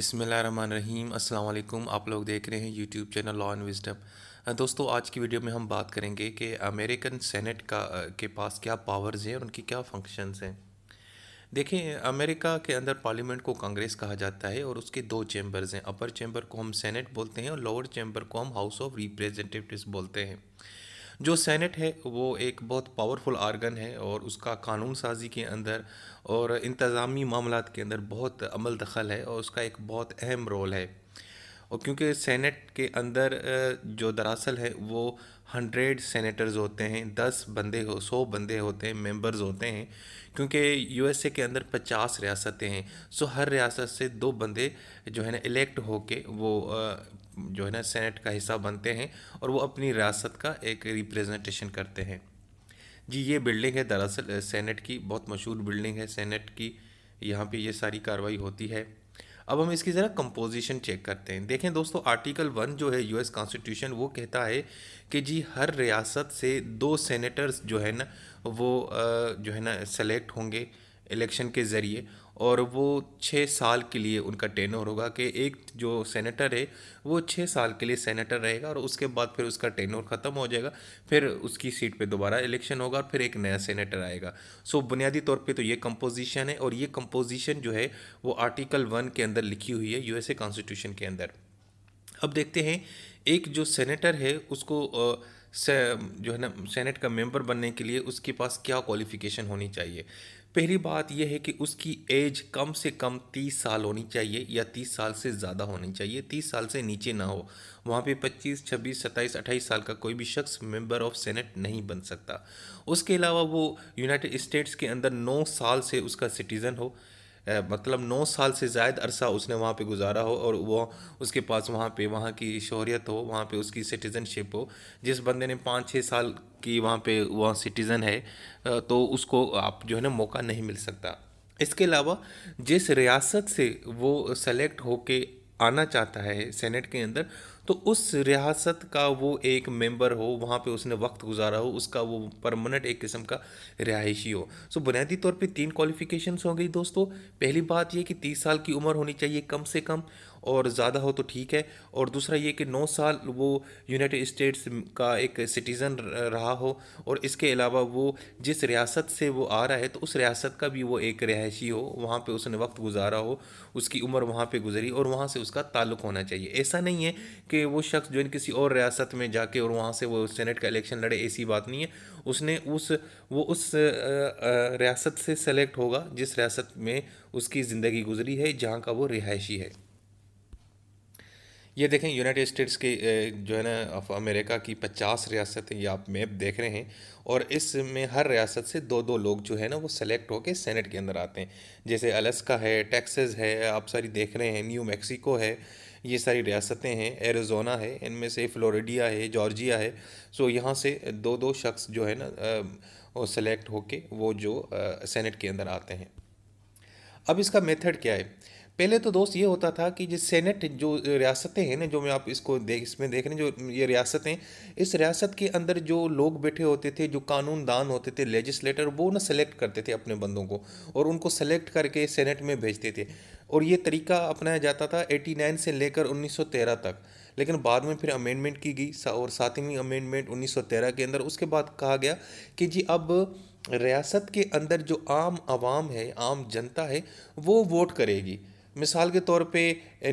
बिसमीम अल्लाम आप लोग देख रहे हैं YouTube channel Law and Wisdom दोस्तों आज की वीडियो में हम बात करेंगे कि अमेरिकन सेनेट का के पास क्या पावर्स हैं और उनकी क्या फंक्शंस हैं देखें अमेरिका के अंदर पार्लियामेंट को कांग्रेस कहा जाता है और उसके दो चैम्बर्स हैं अपर चैम्बर को हम सेनेट बोलते हैं और लोअर चैम्बर को हम हाउस ऑफ रिप्रेजेंटेटिव्स बोलते हैं जो सेनेट है वो एक बहुत पावरफुल आर्गन है और उसका कानून साजी के अंदर और इंतज़ामी मामला के अंदर बहुत अमल दखल है और उसका एक बहुत अहम रोल है और क्योंकि सेनेट के अंदर जो दरअसल है वो हंड्रेड सेनेटर्स होते हैं दस बंदे हो सौ बंदे होते हैं मेंबर्स होते हैं क्योंकि यूएसए के अंदर पचास रियासतें हैं सो हर रियासत से दो बंदे जो है ना इलेक्ट होके वो जो है ना सेनेट का हिस्सा बनते हैं और वो अपनी रियासत का एक रिप्रेजेंटेशन करते हैं जी ये बिल्डिंग है दरअसल सेनेट की बहुत मशहूर बिल्डिंग है सेनेट की यहाँ पे ये सारी कार्रवाई होती है अब हम इसकी ज़रा कंपोजिशन चेक करते हैं देखें दोस्तों आर्टिकल वन जो है यूएस कॉन्स्टिट्यूशन वो कहता है कि जी हर रियासत से दो सेनेटर्स जो है ना वो जो है ना सेलेक्ट होंगे इलेक्शन के ज़रिए और वो छः साल के लिए उनका टेनोर होगा कि एक जो सेनेटर है वो छः साल के लिए सेनेटर रहेगा और उसके बाद फिर उसका टेनोर ख़त्म हो जाएगा फिर उसकी सीट पे दोबारा इलेक्शन होगा और फिर एक नया सेनेटर आएगा सो बुनियादी तौर पे तो ये कंपोजिशन है और ये कंपोजिशन जो है वो आर्टिकल वन के अंदर लिखी हुई है यूएसए कॉन्स्टिट्यूशन के अंदर अब देखते हैं एक जो सेनेटर है उसको आ, से, जो है ना सेनेट का मेंबर बनने के लिए उसके पास क्या क्वालिफिकेशन होनी चाहिए पहली बात यह है कि उसकी एज कम से कम तीस साल होनी चाहिए या तीस साल से ज़्यादा होनी चाहिए तीस साल से नीचे ना हो वहाँ पे पच्चीस छब्बीस सत्ताईस अट्ठाईस साल का कोई भी शख्स मेंबर ऑफ सेनेट नहीं बन सकता उसके अलावा वो यूनाइटेड स्टेट्स के अंदर नौ साल से उसका सिटीज़न हो मतलब नौ साल से जायद अरसा उसने वहाँ पे गुजारा हो और वो उसके पास वहाँ पे वहाँ की शहरीत हो वहाँ पे उसकी सिटीज़नशिप हो जिस बंदे ने पाँच छः साल की वहाँ पे वहाँ सिटीज़न है तो उसको आप जो है ना मौका नहीं मिल सकता इसके अलावा जिस रियासत से वो सेलेक्ट होके आना चाहता है सेनेट के अंदर तो उस रियासत का वो एक मेंबर हो वहाँ पे उसने वक्त गुजारा हो उसका वो परमानेंट एक किस्म का रिहायशी हो सो बुनियादी तौर पे तीन क्वालिफिकेशंस हो गई दोस्तों पहली बात ये कि तीस साल की उम्र होनी चाहिए कम से कम और ज़्यादा हो तो ठीक है और दूसरा ये कि नौ साल वो यूनाइटेड स्टेट्स का एक सिटीज़न रहा हो और इसके अलावा वो जिस रियासत से वो आ रहा है तो उस रियासत का भी वो एक रिहायशी हो वहाँ पे उसने वक्त गुजारा हो उसकी उम्र वहाँ पे गुजरी और वहाँ से उसका ताल्लुक़ होना चाहिए ऐसा नहीं है कि वो शख्स जो है किसी और रियासत में जाके और वहाँ से वो सेनेट का इलेक्शन लड़े ऐसी बात नहीं है उसने उस वो उस रियासत से सेलेक्ट होगा जिस रियासत में उसकी ज़िंदगी गुजरी है जहाँ का वो रिहायशी है ये देखें यूनाइटेड स्टेट्स के जो है ना ऑफ अमेरिका की पचास रियासतें ये आप मैप देख रहे हैं और इसमें हर रियासत से दो दो लोग जो है ना वो सेलेक्ट होकर सेनेट के अंदर आते हैं जैसे अलस्का है टेक्सेस है आप सारी देख रहे हैं न्यू मैक्सिको है ये सारी रियासतें हैं एरिजोना है इनमें से फ्लोरिडिया है जॉर्जिया है सो यहाँ से दो दो शख्स जो है ना वो सेलेक्ट होके वो जो सेनेट के अंदर आते हैं अब इसका मेथड क्या है पहले तो दोस्त ये होता था कि जिस सेनेट जो रियासतें हैं ना जो मैं आप इसको देख इसमें देख रहे हैं जो ये रियासतें इस रियासत के अंदर जो लोग बैठे होते थे जो कानून दान होते थे लेजिस्लेटर वो ना सेलेक्ट करते थे अपने बंदों को और उनको सेलेक्ट करके सेनेट में भेजते थे और ये तरीका अपनाया जाता था 89 से लेकर 1913 तक लेकिन बाद में फिर अमेंडमेंट की गई और सातवीं अमेंडमेंट 1913 के अंदर उसके बाद कहा गया कि जी अब रियासत के अंदर जो आम आवाम है आम जनता है वो वोट करेगी मिसाल के तौर पे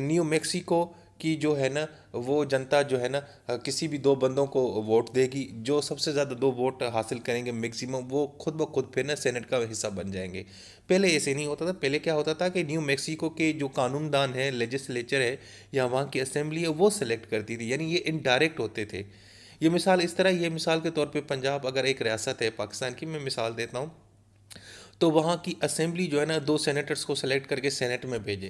न्यू मेक्सिको की जो है ना वो जनता जो है ना किसी भी दो बंदों को वोट देगी जो सबसे ज़्यादा दो वोट हासिल करेंगे मैक्सिमम वो खुद ब खुद फिर ना सेनेट का हिस्सा बन जाएंगे पहले ऐसे नहीं होता था पहले क्या होता था कि न्यू मेक्सिको के जो कानूनदान है लेजिस्लेचर है या वहाँ की असम्बली है वो सेलेक्ट करती थी यानी ये इनडायरेक्ट होते थे ये मिसाल इस तरह ये मिसाल के तौर पर पंजाब अगर एक रियासत है पाकिस्तान की मैं मिसाल देता हूँ तो वहाँ की असेंबली जो है ना दो सेनेटर्स को सेलेक्ट करके सेनेट में भेजे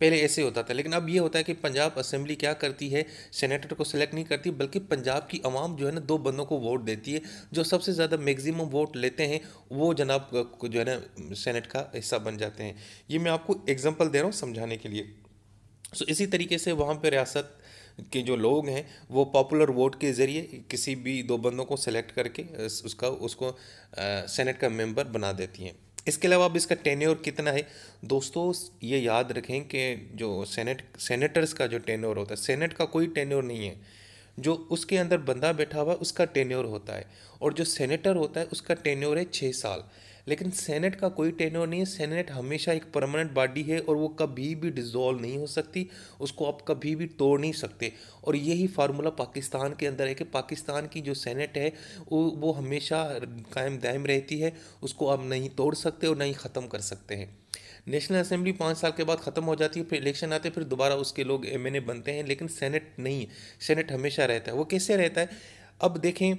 पहले ऐसे होता था लेकिन अब ये होता है कि पंजाब असेंबली क्या करती है सेनेटर को सिलेक्ट नहीं करती बल्कि पंजाब की आवाम जो है ना दो बंदों को वोट देती है जो सबसे ज़्यादा मैक्सिमम वोट लेते हैं वो जनाब जो है ना सेनेट का हिस्सा बन जाते हैं ये मैं आपको एग्जाम्पल दे रहा हूँ समझाने के लिए सो इसी तरीके से वहाँ पर रियासत के जो लोग हैं वो पॉपुलर वोट के ज़रिए किसी भी दो बंदों को सेलेक्ट करके उसका उसको सेनेट का मेम्बर बना देती हैं इसके अलावा अब इसका टेन्योर कितना है दोस्तों ये याद रखें कि जो सेनेट सेनेटर्स का जो टेन्योर होता है सेनेट का कोई टेन्योर नहीं है जो उसके अंदर बंदा बैठा हुआ है उसका टेन्योर होता है और जो सेनेटर होता है उसका टेन्योर है छः साल लेकिन सेनेट का कोई टेन्योर नहीं है सेनेट हमेशा एक परमानेंट बॉडी है और वो कभी भी डिजोल्व नहीं हो सकती उसको आप कभी भी तोड़ नहीं सकते और यही फार्मूला पाकिस्तान के अंदर है कि पाकिस्तान की जो सेनेट है वो वो हमेशा कायम दायम रहती है उसको आप नहीं तोड़ सकते और नहीं ख़त्म कर सकते हैं नेशनल असेंबली पाँच साल के बाद ख़त्म हो जाती है फिर इलेक्शन आते फिर दोबारा उसके लोग एम बनते हैं लेकिन सेनेट नहीं सेनेट हमेशा रहता है वो कैसे रहता है अब देखें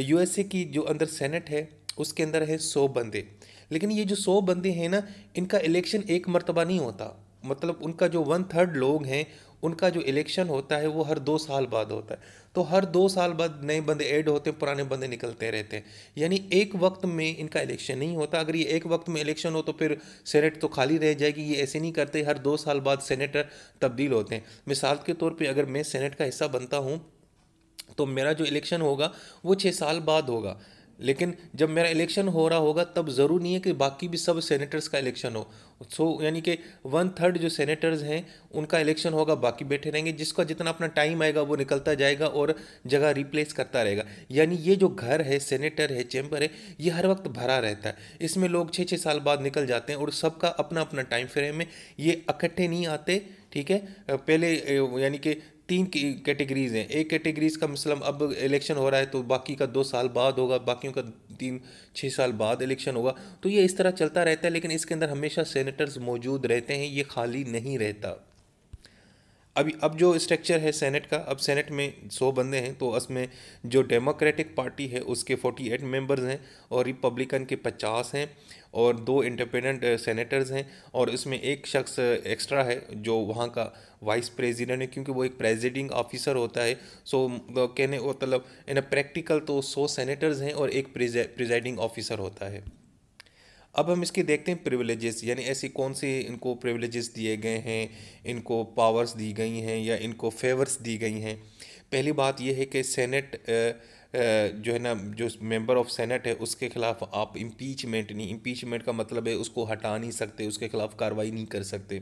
यूएसए की जो अंदर सेनेट है उसके अंदर है सौ बंदे लेकिन ये जो सौ बंदे हैं ना इनका इलेक्शन एक मरतबा नहीं होता मतलब उनका जो वन थर्ड लोग हैं उनका जो इलेक्शन होता है वो हर दो साल बाद होता है तो हर दो साल बाद नए बंदे ऐड होते हैं पुराने बंदे निकलते रहते हैं यानी एक वक्त में इनका इलेक्शन नहीं होता अगर ये एक वक्त में इलेक्शन हो तो फिर सेनेट तो खाली रह जाएगी ये ऐसे नहीं करते हर दो साल बाद सेनेटर तब्दील होते हैं मिसाल के तौर पर अगर मैं सेनेट का हिस्सा बनता हूँ तो मेरा जो इलेक्शन होगा वो छः साल बाद होगा लेकिन जब मेरा इलेक्शन हो रहा होगा तब ज़रूर नहीं है कि बाकी भी सब सेनेटर्स का इलेक्शन हो सो so, यानी कि वन थर्ड जो सेनेटर्स हैं उनका इलेक्शन होगा बाकी बैठे रहेंगे जिसका जितना अपना टाइम आएगा वो निकलता जाएगा और जगह रिप्लेस करता रहेगा यानी ये जो घर है सेनेटर है चैम्बर है ये हर वक्त भरा रहता है इसमें लोग छः छः साल बाद निकल जाते हैं और सबका अपना अपना टाइम फ्रेम है ये इकट्ठे नहीं आते ठीक है पहले यानी कि तीन कैटेगरीज हैं एक कैटेगरीज का मसल मतलब अब इलेक्शन हो रहा है तो बाकी का दो साल बाद होगा बाकियों का तीन छः साल बाद इलेक्शन होगा तो ये इस तरह चलता रहता है लेकिन इसके अंदर हमेशा सेनेटर्स मौजूद रहते हैं ये खाली नहीं रहता अभी अब जो स्ट्रक्चर है सेनेट का अब सेनेट में सौ बंदे हैं तो उसमें जो डेमोक्रेटिक पार्टी है उसके फोर्टी एट मेम्बर्स हैं और रिपब्लिकन के पचास हैं और दो इंडिपेंडेंट सेनेटर्स uh, हैं और इसमें एक शख्स एक्स्ट्रा uh, है जो वहाँ का वाइस प्रेसिडेंट है क्योंकि वो एक प्रेसिडिंग ऑफिसर होता है सो कहने मतलब इन प्रैक्टिकल तो सौ सेनेटर्स हैं और एक प्रिजाइडिंग ऑफिसर होता है अब हम इसके देखते हैं प्रिविलेजेस यानी ऐसी कौन से इनको प्रिविलेजेस दिए गए हैं इनको पावर्स दी गई हैं या इनको फेवर्स दी गई हैं पहली बात यह है कि सेनेट जो है ना जो मेंबर ऑफ सेनेट है उसके खिलाफ आप इम्पीचमेंट नहीं इम्पीचमेंट का मतलब है उसको हटा नहीं सकते उसके खिलाफ कार्रवाई नहीं कर सकते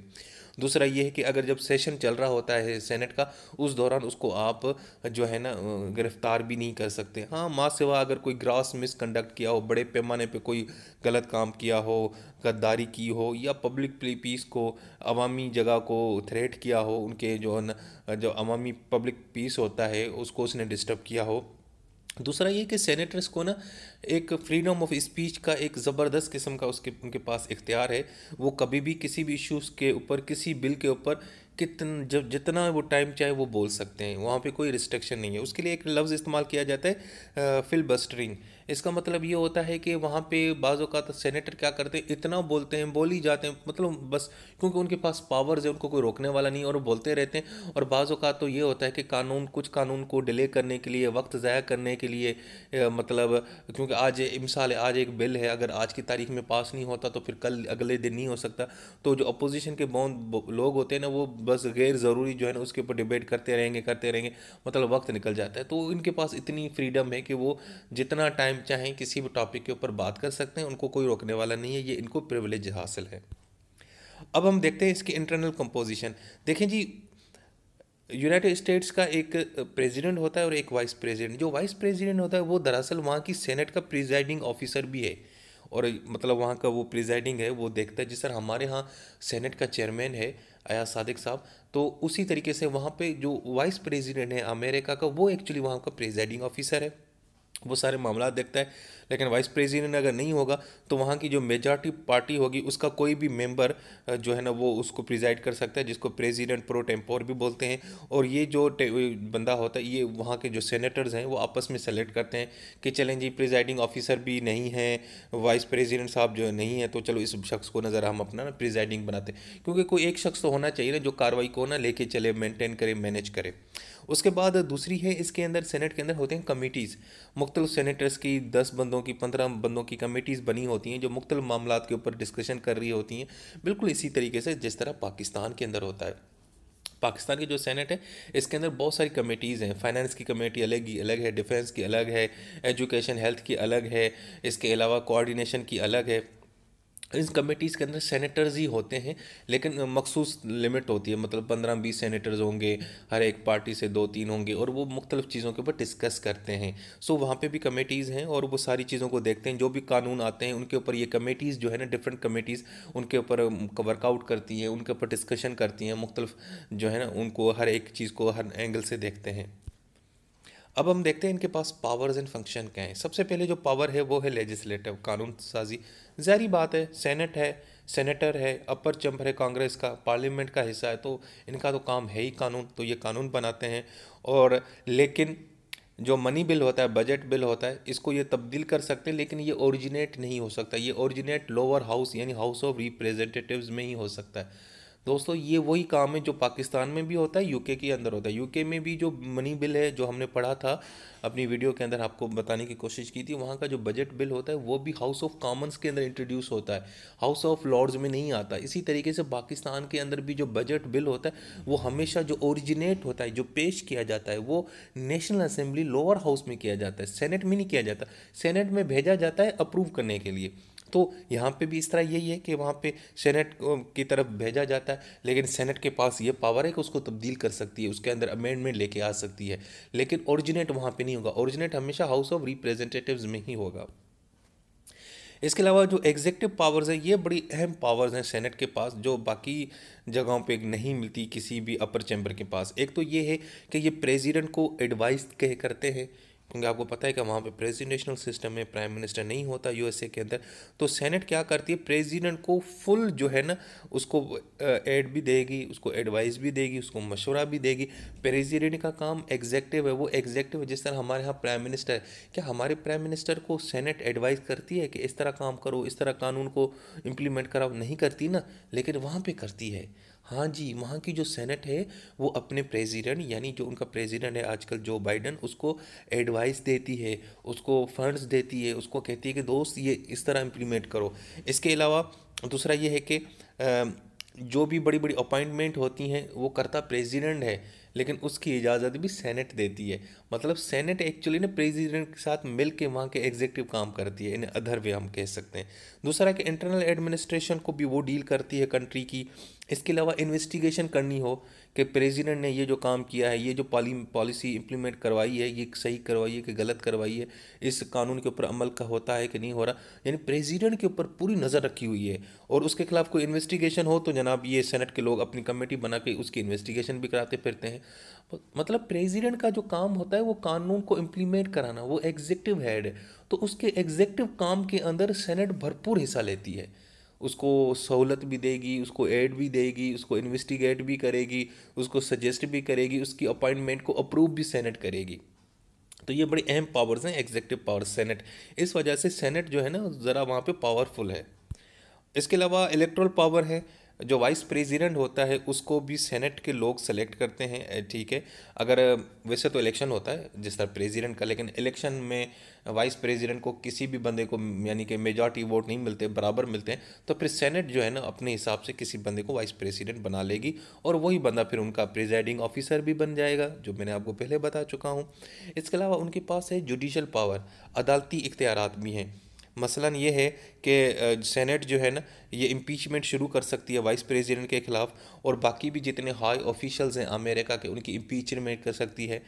दूसरा ये है कि अगर जब सेशन चल रहा होता है सेनेट का उस दौरान उसको आप जो है ना गिरफ्तार भी नहीं कर सकते हाँ माँ सिवा अगर कोई ग्रास मिसकंडक्ट किया हो बड़े पैमाने पर कोई गलत काम किया हो गद्दारी की हो या पब्लिक पीस को अवामी जगह को थ्रेट किया हो उनके जो ना जो अवामी पब्लिक पीस होता है उसको उसने डिस्टर्ब किया हो दूसरा ये कि सेनेटर्स को ना एक फ्रीडम ऑफ स्पीच का एक ज़बरदस्त किस्म का उसके उनके पास इख्तियार है वो कभी भी किसी भी इश्यूज़ के ऊपर किसी बिल के ऊपर कितन जब जितना वो टाइम चाहे वो बोल सकते हैं वहाँ पे कोई रिस्ट्रिक्शन नहीं है उसके लिए एक लफ्ज़ इस्तेमाल किया जाता है फिल बस्टरिंग इसका मतलब ये होता है कि वहाँ पे बाज़ तो सेनेटर क्या करते हैं इतना बोलते हैं बोल ही जाते हैं मतलब बस क्योंकि उनके पास पावर्स है उनको कोई रोकने वाला नहीं और बोलते रहते हैं और बाज़ का तो ये होता है कि कानून कुछ कानून को डिले करने के लिए वक्त ज़ाया करने के लिए मतलब क्योंकि आज मिसाल है आज एक बिल है अगर आज की तारीख में पास नहीं होता तो फिर कल अगले दिन नहीं हो सकता तो जो अपोजिशन के बहुत लोग होते हैं ना वो बस गैर ज़रूरी जो है ना उसके ऊपर डिबेट करते रहेंगे करते रहेंगे मतलब वक्त निकल जाता है तो इनके पास इतनी फ्रीडम है कि वो जितना टाइम टाइम चाहें किसी भी टॉपिक के ऊपर बात कर सकते हैं उनको कोई रोकने वाला नहीं है ये इनको प्रिविलेज हासिल है अब हम देखते हैं इसकी इंटरनल कंपोजिशन देखें जी यूनाइटेड स्टेट्स का एक प्रेसिडेंट होता है और एक वाइस प्रेसिडेंट जो वाइस प्रेसिडेंट होता है वो दरअसल वहाँ की सेनेट का प्रिजाइडिंग ऑफिसर भी है और मतलब वहाँ का वो प्रिजाइडिंग है वो देखता है जिस तरह हमारे यहाँ सेनेट का चेयरमैन है अयाज सादिक साहब तो उसी तरीके से वहाँ पे जो वाइस प्रेसिडेंट है अमेरिका का वो एक्चुअली वहाँ का प्रिजाइडिंग ऑफिसर है वो सारे मामला देखता है लेकिन वाइस प्रेसिडेंट अगर नहीं होगा तो वहाँ की जो मेजॉरिटी पार्टी होगी उसका कोई भी मेंबर जो है ना वो उसको प्रिजाइड कर सकता है जिसको प्रेसिडेंट प्रो टेम्पोर भी बोलते हैं और ये जो बंदा होता है ये वहाँ के जो सेनेटर्स हैं वो आपस में सेलेक्ट करते हैं कि चलें जी प्रिजाइडिंग ऑफिसर भी नहीं है वाइस प्रेजिडेंट साहब जो नहीं है तो चलो इस शख्स को नज़र हम अपना ना प्रिजाइडिंग बनाते क्योंकि कोई एक शख्स तो होना चाहिए ना जो कार्रवाई को ना लेके चले मेंटेन करे मैनेज करे उसके बाद दूसरी है इसके अंदर सेनेट के अंदर होते हैं कमिटीज़ मुख्तलिफ सेनेटर्स की दस बंदों बंदों की पंद्रह बंदों की कमेटीज़ बनी होती हैं जो मुख्तल मामला के ऊपर डिस्कशन कर रही होती हैं बिल्कुल इसी तरीके से जिस तरह पाकिस्तान के अंदर होता है पाकिस्तान की जो सेनेट है इसके अंदर बहुत सारी कमेटीज़ हैं फाइनेंस की कमेटी अलग ही अलग है डिफेंस की अलग है एजुकेशन हेल्थ की अलग है इसके अलावा कोऑर्डिनेशन की अलग है इन कमेटीज़ के अंदर सेनेटर्स ही होते हैं लेकिन मखसूस लिमिट होती है मतलब पंद्रह बीस सेनेटर्स होंगे हर एक पार्टी से दो तीन होंगे और वो मुख्तलिफ चीज़ों के ऊपर डिस्कस करते हैं सो वहाँ पे भी कमेटीज़ हैं और वो सारी चीज़ों को देखते हैं जो भी कानून आते हैं उनके ऊपर ये कमेटीज़ जो है ना डिफरेंट कमेटीज़ उनके ऊपर वर्कआउट करती हैं उनके ऊपर डिस्कशन करती हैं मुख्तलिफ जो है ना उनको हर एक चीज़ को हर एंगल से देखते हैं अब हम देखते हैं इनके पास पावर्स एंड फंक्शन क्या हैं सबसे पहले जो पावर है वो है लेजिस्लेटिव कानून साजी जहरी बात है सेनेट है सेनेटर है अपर चैम्बर है कांग्रेस का पार्लियामेंट का हिस्सा है तो इनका तो काम है ही कानून तो ये कानून बनाते हैं और लेकिन जो मनी बिल होता है बजट बिल होता है इसको ये तब्दील कर सकते हैं लेकिन ये ओरिजिनेट नहीं हो सकता ये ओरिजिनेट लोअर हाउस यानी हाउस ऑफ रिप्रेजेंटेटिव्स में ही हो सकता है दोस्तों ये वही काम है जो पाकिस्तान में भी होता है यूके के अंदर होता है यूके में भी जो मनी बिल है जो हमने पढ़ा था अपनी वीडियो के अंदर आपको बताने की कोशिश की थी वहाँ का जो बजट बिल होता है वो भी हाउस ऑफ कॉमन्स के अंदर इंट्रोड्यूस होता है हाउस ऑफ लॉर्ड्स में नहीं आता इसी तरीके से पाकिस्तान के अंदर भी जो बजट बिल होता है वो हमेशा जो ओरिजिनेट होता है जो पेश किया जाता है वो नेशनल असेंबली लोअर हाउस में किया जाता है सेनेट में नहीं किया जाता सेनेट में भेजा जाता है अप्रूव करने के लिए तो यहाँ पे भी इस तरह यही है कि वहाँ पे सेनेट की तरफ भेजा जाता है लेकिन सेनेट के पास ये पावर है कि उसको तब्दील कर सकती है उसके अंदर अमेंडमेंट लेके आ सकती है लेकिन ओरिजिनेट वहाँ पे नहीं होगा ओरिजिनेट हमेशा हाउस ऑफ रिप्रेजेंटेटिव्स में ही होगा इसके अलावा जो एग्जेक्टिव पावर्स हैं ये बड़ी अहम पावर्स हैं सेनेट के पास जो बाकी जगहों पे नहीं मिलती किसी भी अपर चैम्बर के पास एक तो ये है कि ये प्रेसिडेंट को एडवाइस कह करते हैं क्योंकि आपको पता है कि वहाँ पे प्रेजिडेंशनल सिस्टम में प्राइम मिनिस्टर नहीं होता यूएसए के अंदर तो सेनेट क्या करती है प्रेसिडेंट को फुल जो है ना उसको एड भी देगी उसको एडवाइस भी देगी उसको मशवरा भी देगी प्रेसिडेंट का काम एग्जेक्टिव है वो एग्जेक्टिव है जिस तरह हमारे यहाँ प्राइम मिनिस्टर है क्या हमारे प्राइम मिनिस्टर को सेनेट एडवाइस करती है कि इस तरह काम करो इस तरह कानून को इम्प्लीमेंट कराओ नहीं करती ना लेकिन वहाँ पर करती है हाँ जी वहाँ की जो सेनेट है वो अपने प्रेसिडेंट यानी जो उनका प्रेसिडेंट है आजकल जो बाइडन उसको एडवाइस देती है उसको फंड्स देती है उसको कहती है कि दोस्त ये इस तरह इम्प्लीमेंट करो इसके अलावा दूसरा ये है कि जो भी बड़ी बड़ी अपॉइंटमेंट होती हैं वो करता प्रेसिडेंट है लेकिन उसकी इजाज़त भी सेनेट देती है मतलब सेनेट एक्चुअली ना प्रेसिडेंट के साथ मिल के वहाँ के एग्जीक्यूटिव काम करती है इन अदर वे हम कह सकते हैं दूसरा कि इंटरनल एडमिनिस्ट्रेशन को भी वो डील करती है कंट्री की इसके अलावा इन्वेस्टिगेशन करनी हो कि प्रेसिडेंट ने ये जो काम किया है ये जो पॉली पॉलिसी इम्प्लीमेंट करवाई है ये सही करवाई है कि गलत करवाई है इस कानून के ऊपर अमल का होता है कि नहीं हो रहा यानी प्रेसिडेंट के ऊपर पूरी नज़र रखी हुई है और उसके खिलाफ कोई इन्वेस्टिगेशन हो तो जनाब ये सेनेट के लोग अपनी कमेटी बना के उसकी इन्वेस्टिगेशन भी कराते फिरते हैं मतलब प्रेसिडेंट का जो काम होता है वो कानून को इम्प्लीमेंट कराना वो एग्जेक्टिव हेड है तो उसके एग्जेक्टिव काम के अंदर सेनेट भरपूर हिस्सा लेती है उसको सहूलत भी देगी उसको एड भी देगी उसको इन्वेस्टिगेट भी करेगी उसको सजेस्ट भी करेगी उसकी अपॉइंटमेंट को अप्रूव भी सेनेट करेगी तो ये बड़ी अहम पावर्स हैं एग्जेक्टिव पावर सेनेट इस वजह से सेनेट जो है ना ज़रा वहाँ पे पावरफुल है इसके अलावा इलेक्ट्रल पावर है जो वाइस प्रेसिडेंट होता है उसको भी सेनेट के लोग सेलेक्ट करते हैं ठीक है अगर वैसे तो इलेक्शन होता है जिस तरह प्रेसिडेंट का लेकिन इलेक्शन में वाइस प्रेसिडेंट को किसी भी बंदे को यानी कि मेजॉरिटी वोट नहीं मिलते बराबर मिलते हैं तो फिर सेनेट जो है ना अपने हिसाब से किसी बंदे को वाइस प्रेसिडेंट बना लेगी और वही बंदा फिर उनका प्रिजाइडिंग ऑफिसर भी बन जाएगा जो मैंने आपको पहले बता चुका हूँ इसके अलावा उनके पास है जुडिशल पावर अदालती इख्तियार भी हैं मसला ये है कि सेनेट जो है ना ये इम्पीचमेंट शुरू कर सकती है वाइस प्रेसिडेंट के ख़िलाफ़ और बाकी भी जितने हाई ऑफिशल्स हैं अमेरिका के उनकी इम्पीचमेंट कर सकती है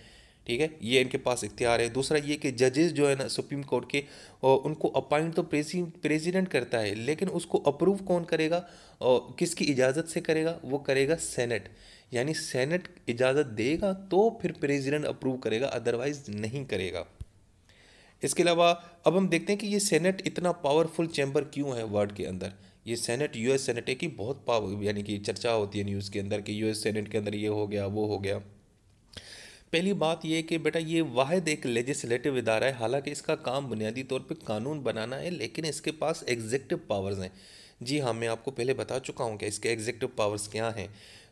ठीक है ये इनके पास इख्तियार है दूसरा ये कि जजेस जो है ना सुप्रीम कोर्ट के उनको अपॉइंट तो प्रेसिडेंट करता है लेकिन उसको अप्रूव कौन करेगा और किसकी इजाज़त से करेगा वो करेगा सेनेट यानी सेनेट इजाज़त देगा तो फिर प्रेसिडेंट अप्रूव करेगा अदरवाइज़ नहीं करेगा इसके अलावा अब हम देखते हैं कि ये सेनेट इतना पावरफुल चैम्बर क्यों है वर्ल्ड के अंदर ये सेनेट यूएस सेनेट है कि बहुत पावर यानी कि चर्चा होती है न्यूज़ के अंदर कि यूएस सेनेट के अंदर ये हो गया वो हो गया पहली बात यह कि बेटा ये वाहद एक लेजिस्लेटिव इदारा है हालांकि इसका काम बुनियादी तौर पे कानून बनाना है लेकिन इसके पास एग्जेक्टिव पावर्स हैं जी हाँ मैं आपको पहले बता चुका हूँ कि इसके एग्जेक्टिव पावर्स क्या हैं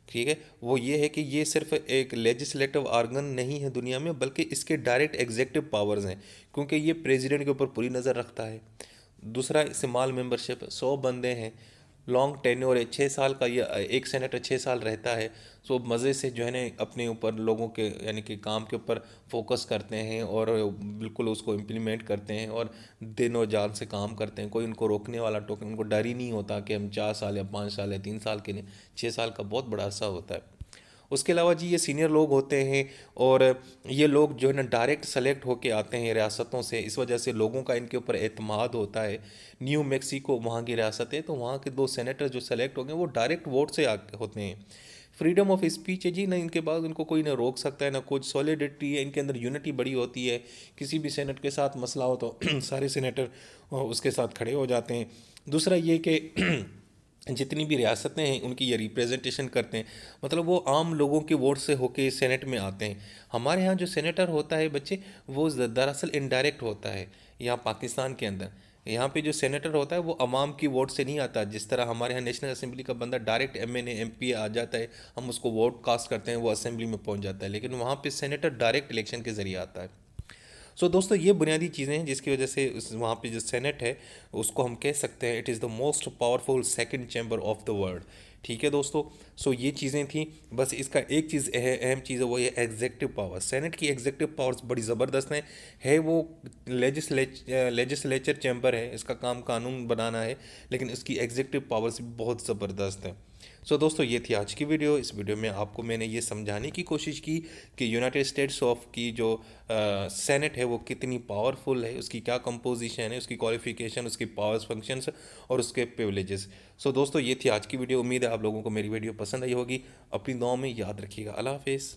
ठीक है वो ये है कि ये सिर्फ एक लेजिस्लेटिव आर्गन नहीं है दुनिया में बल्कि इसके डायरेक्ट एग्जेक्टिव पावर्स हैं क्योंकि ये प्रेसिडेंट के ऊपर पूरी नज़र रखता है दूसरा इस्तेमाल मेंबरशिप सौ बंदे हैं लॉन्ग टेन्योर है छः साल का यह एक सेनेटर छः साल रहता है सो तो मज़े से जो है ना अपने ऊपर लोगों के यानी कि काम के ऊपर फोकस करते हैं और बिल्कुल उसको इम्प्लीमेंट करते हैं और दिन और जान से काम करते हैं कोई उनको रोकने वाला टोकन उनको डर ही नहीं होता कि हम चार साल या पाँच साल या तीन साल के लिए छः साल का बहुत बड़ा अरसा होता है उसके अलावा जी ये सीनियर लोग होते हैं और ये लोग जो है ना डायरेक्ट सेलेक्ट होके आते हैं रियासतों से इस वजह से लोगों का इनके ऊपर अतमाद होता है न्यू मेक्सिको वहाँ की रियासत है तो वहाँ के दो सेनेटर जो सेलेक्ट हो गए वो डायरेक्ट वोट से आ होते हैं फ्रीडम ऑफ स्पीच है जी ना इनके बाद उनको कोई ना रोक सकता है ना कुछ सॉलिडिटी है इनके अंदर यूनिटी बड़ी होती है किसी भी सेनेट के साथ मसला हो तो सारे सेनेटर उसके साथ खड़े हो जाते हैं दूसरा ये कि जितनी भी रियासतें हैं उनकी ये रिप्रेजेंटेशन करते हैं मतलब वो आम लोगों के वोट से होके सेनेट में आते हैं हमारे यहाँ जो सेनेटर होता है बच्चे वो दरअसल इनडायरेक्ट होता है यहाँ पाकिस्तान के अंदर यहाँ पे जो सेनेटर होता है वो अवाम की वोट से नहीं आता जिस तरह हमारे यहाँ नेशनल असेंबली का बंदा direct M N M P आ जाता है हम उसको वोट कास्ट करते हैं वो असेंबली में पहुँच जाता है लेकिन वहाँ पर सेनेटर डायरेक्ट इलेक्शन के ज़रिए आता है सो so, दोस्तों ये बुनियादी चीज़ें हैं जिसकी वजह से वहाँ पे जो सेनेट है उसको हम कह सकते हैं it is the most powerful second chamber of the world ठीक है दोस्तों सो so, ये चीज़ें थी बस इसका एक चीज़ अहम चीज़ है वो ये एग्जेक्टिव पावर सेनेट की एग्जेक्टिव पावर्स बड़ी ज़बरदस्त हैं है वो लेजिस्लेचर चैम्बर है इसका काम कानून बनाना है लेकिन इसकी एग्जेक्टिव पावर्स भी बहुत ज़बरदस्त हैं सो so, दोस्तों ये थी आज की वीडियो इस वीडियो में आपको मैंने ये समझाने की कोशिश की कि यूनाइटेड स्टेट्स ऑफ की जो सेनेट uh, है वो कितनी पावरफुल है उसकी क्या कंपोजिशन है उसकी क्वालिफिकेशन उसकी पावर्स फंक्शंस और उसके प्रिवलेजेस सो so, दोस्तों ये थी आज की वीडियो उम्मीद है आप लोगों को मेरी वीडियो पसंद आई होगी अपनी दाव में याद रखिएगा अला हाफिज़